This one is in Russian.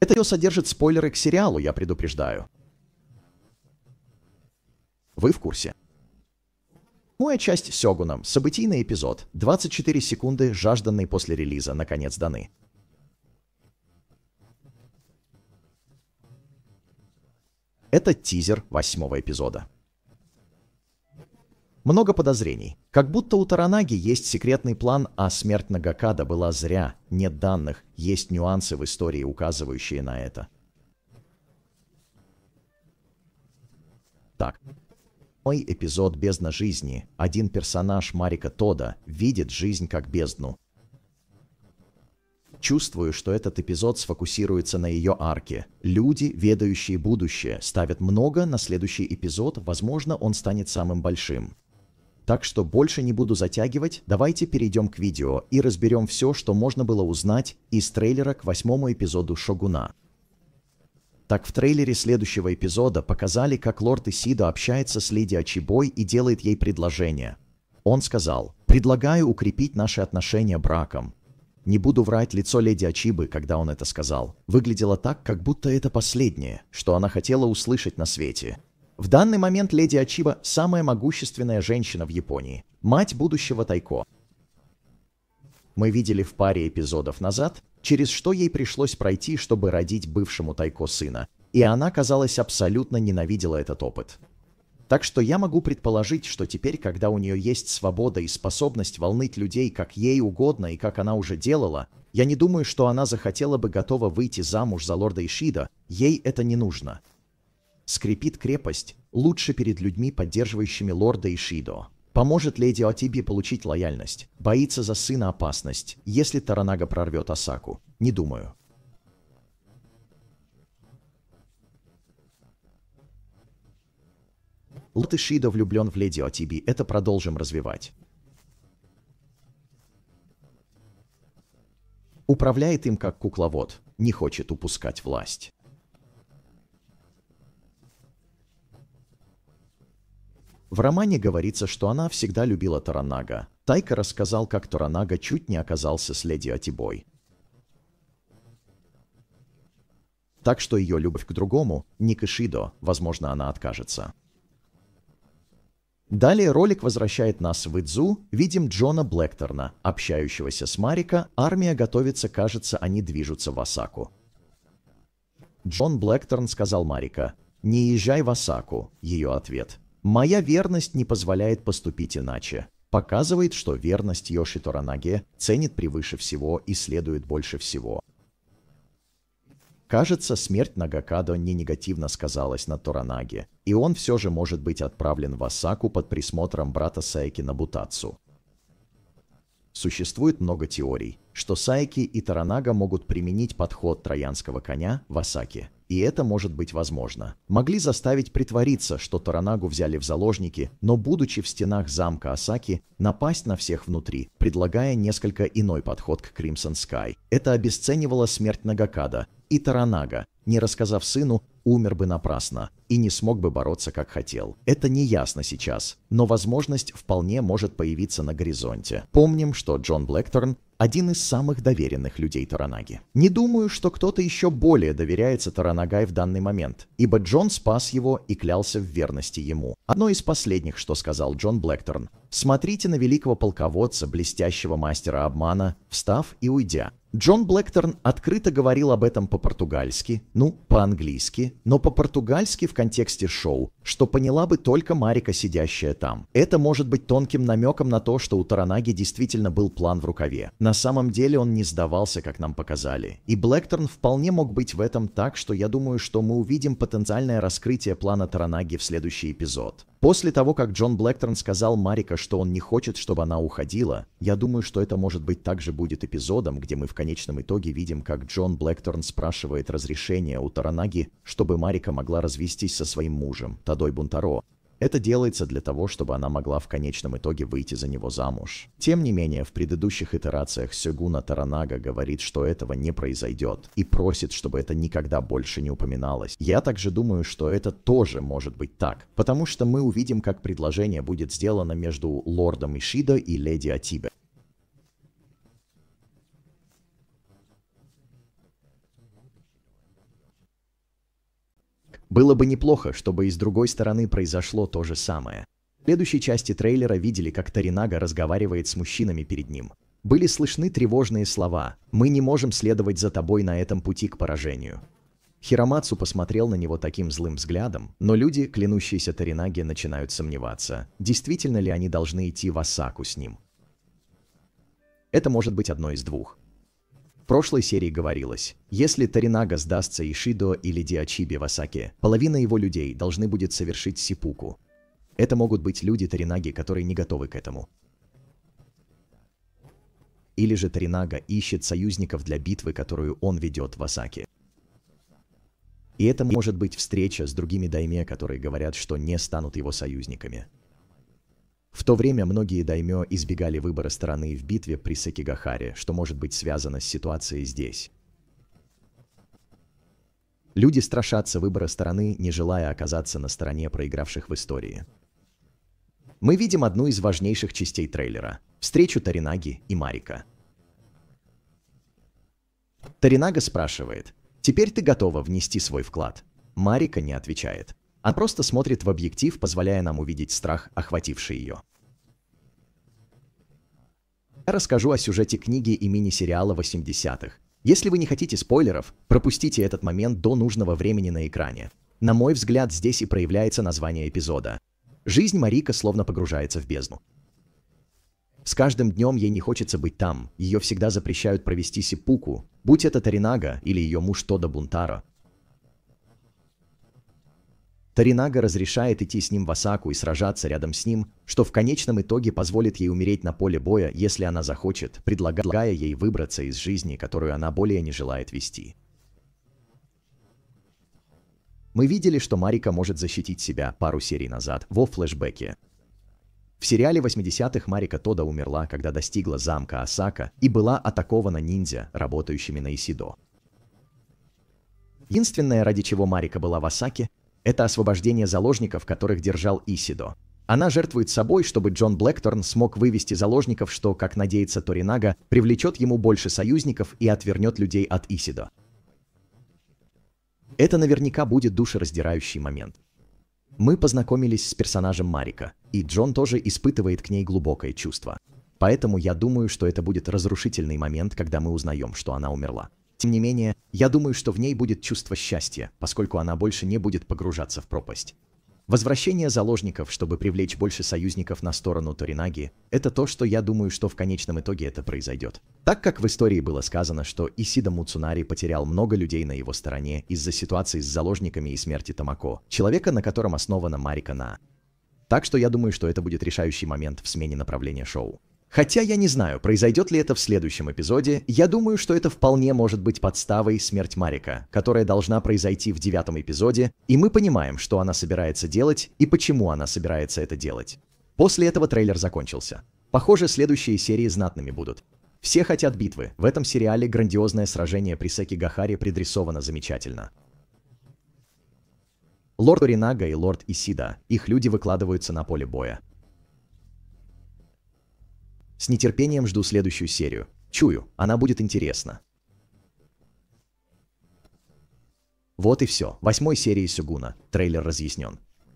Это видео содержит спойлеры к сериалу, я предупреждаю. Вы в курсе. Моя часть Сёгуном, событийный эпизод, 24 секунды, жажданные после релиза, наконец даны. Это тизер восьмого эпизода. Много подозрений. Как будто у Таранаги есть секретный план, а смерть Нагакада была зря. Нет данных, есть нюансы в истории, указывающие на это. Так. Мой эпизод «Бездна жизни». Один персонаж Марика Тода видит жизнь как бездну. Чувствую, что этот эпизод сфокусируется на ее арке. Люди, ведающие будущее, ставят много на следующий эпизод, возможно, он станет самым большим. Так что больше не буду затягивать, давайте перейдем к видео и разберем все, что можно было узнать из трейлера к восьмому эпизоду «Шогуна». Так в трейлере следующего эпизода показали, как лорд Исида общается с леди Ачибой и делает ей предложение. Он сказал, «Предлагаю укрепить наши отношения браком». Не буду врать, лицо леди Ачибы, когда он это сказал, выглядело так, как будто это последнее, что она хотела услышать на свете. В данный момент леди Ачива – самая могущественная женщина в Японии, мать будущего Тайко. Мы видели в паре эпизодов назад, через что ей пришлось пройти, чтобы родить бывшему Тайко сына, и она, казалось, абсолютно ненавидела этот опыт. Так что я могу предположить, что теперь, когда у нее есть свобода и способность волнить людей, как ей угодно и как она уже делала, я не думаю, что она захотела бы готова выйти замуж за лорда Ишида, ей это не нужно скрипит крепость, лучше перед людьми, поддерживающими лорда Ишидо. Поможет леди Отиби получить лояльность. Боится за сына опасность, если Таранага прорвет Осаку. Не думаю. Лорд Ишидо влюблен в леди Отиби. Это продолжим развивать. Управляет им как кукловод. Не хочет упускать власть. В романе говорится, что она всегда любила Таранага. Тайка рассказал, как Таранага чуть не оказался с леди Атибой. Так что ее любовь к другому, Никышидо, возможно, она откажется. Далее ролик возвращает нас в Идзу, видим Джона Блэкторна, общающегося с Марика, армия готовится, кажется, они движутся в Осаку. Джон Блэкторн сказал Марика, «Не езжай в Осаку», ее ответ – Моя верность не позволяет поступить иначе. Показывает, что верность Йоши Торанаге ценит превыше всего и следует больше всего. Кажется, смерть Нагакадо не негативно сказалась на Торанаге, и он все же может быть отправлен в Осаку под присмотром брата Сайки Набутацу. Существует много теорий, что Сайки и Таранага могут применить подход троянского коня в Асаке. И это может быть возможно. Могли заставить притвориться, что Таранагу взяли в заложники, но, будучи в стенах замка Асаки, напасть на всех внутри, предлагая несколько иной подход к Кримсон Скай. Это обесценивало смерть Нагакада, и Таранага, не рассказав сыну, умер бы напрасно и не смог бы бороться, как хотел. Это не ясно сейчас, но возможность вполне может появиться на горизонте. Помним, что Джон Блэкторн один из самых доверенных людей Таранаги. Не думаю, что кто-то еще более доверяется Таранагай в данный момент, ибо Джон спас его и клялся в верности ему. Одно из последних, что сказал Джон Блэкторн. «Смотрите на великого полководца, блестящего мастера обмана, встав и уйдя. Джон Блэкторн открыто говорил об этом по-португальски, ну, по-английски, но по-португальски в контексте шоу, что поняла бы только Марика, сидящая там. Это может быть тонким намеком на то, что у Таранаги действительно был план в рукаве. На самом деле он не сдавался, как нам показали. И Блэкторн вполне мог быть в этом так, что я думаю, что мы увидим потенциальное раскрытие плана Таранаги в следующий эпизод. После того, как Джон Блэкторн сказал Марика, что он не хочет, чтобы она уходила, я думаю, что это может быть также будет эпизодом, где мы в конечном итоге видим, как Джон Блэкторн спрашивает разрешения у Таранаги, чтобы Марика могла развестись со своим мужем, Тадой Бунтаро. Это делается для того, чтобы она могла в конечном итоге выйти за него замуж. Тем не менее, в предыдущих итерациях Сёгуна Таранага говорит, что этого не произойдет, и просит, чтобы это никогда больше не упоминалось. Я также думаю, что это тоже может быть так, потому что мы увидим, как предложение будет сделано между лордом Ишида и леди Атибе. Было бы неплохо, чтобы и с другой стороны произошло то же самое. В следующей части трейлера видели, как Таринага разговаривает с мужчинами перед ним. Были слышны тревожные слова «Мы не можем следовать за тобой на этом пути к поражению». Хиромацу посмотрел на него таким злым взглядом, но люди, клянущиеся Таринаге, начинают сомневаться, действительно ли они должны идти в Асаку с ним. Это может быть одно из двух прошлой серии говорилось, если Таринага сдастся Ишидо или Диачибе в Осаке, половина его людей должны будет совершить сипуку. Это могут быть люди Таринаги, которые не готовы к этому. Или же Таринага ищет союзников для битвы, которую он ведет в Осаке. И это может быть встреча с другими дайме, которые говорят, что не станут его союзниками. В то время многие даймё избегали выбора стороны в битве при Сакигахаре, что может быть связано с ситуацией здесь. Люди страшатся выбора стороны, не желая оказаться на стороне проигравших в истории. Мы видим одну из важнейших частей трейлера – встречу Таринаги и Марика. Таринага спрашивает, «Теперь ты готова внести свой вклад?» Марика не отвечает. Она просто смотрит в объектив, позволяя нам увидеть страх, охвативший ее. Я расскажу о сюжете книги и мини-сериала 80-х. Если вы не хотите спойлеров, пропустите этот момент до нужного времени на экране. На мой взгляд, здесь и проявляется название эпизода. Жизнь Марика словно погружается в бездну. С каждым днем ей не хочется быть там, ее всегда запрещают провести сипуку, будь это Таринага или ее муж Тода Бунтара. Таринага разрешает идти с ним в Осаку и сражаться рядом с ним, что в конечном итоге позволит ей умереть на поле боя, если она захочет, предлагая ей выбраться из жизни, которую она более не желает вести. Мы видели, что Марика может защитить себя пару серий назад, во флэшбэке. В сериале 80-х Марика Тода умерла, когда достигла замка Осака и была атакована ниндзя, работающими на Исидо. Единственное, ради чего Марика была в Осаке, это освобождение заложников, которых держал Исидо. Она жертвует собой, чтобы Джон Блэкторн смог вывести заложников, что, как надеется Торинага, привлечет ему больше союзников и отвернет людей от Исидо. Это наверняка будет душераздирающий момент. Мы познакомились с персонажем Марика, и Джон тоже испытывает к ней глубокое чувство. Поэтому я думаю, что это будет разрушительный момент, когда мы узнаем, что она умерла. Тем не менее, я думаю, что в ней будет чувство счастья, поскольку она больше не будет погружаться в пропасть. Возвращение заложников, чтобы привлечь больше союзников на сторону Торинаги, это то, что я думаю, что в конечном итоге это произойдет. Так как в истории было сказано, что Исида Муцунари потерял много людей на его стороне из-за ситуации с заложниками и смерти Тамако, человека, на котором основана Марика На. Так что я думаю, что это будет решающий момент в смене направления шоу. Хотя я не знаю, произойдет ли это в следующем эпизоде, я думаю, что это вполне может быть подставой смерть Марика, которая должна произойти в девятом эпизоде, и мы понимаем, что она собирается делать и почему она собирается это делать. После этого трейлер закончился. Похоже, следующие серии знатными будут. Все хотят битвы. В этом сериале грандиозное сражение при Секе Гахаре предрисовано замечательно. Лорд Оринага и лорд Исида, их люди выкладываются на поле боя. С нетерпением жду следующую серию. Чую, она будет интересна. Вот и все. Восьмой серии Сюгуна. Трейлер разъяснен.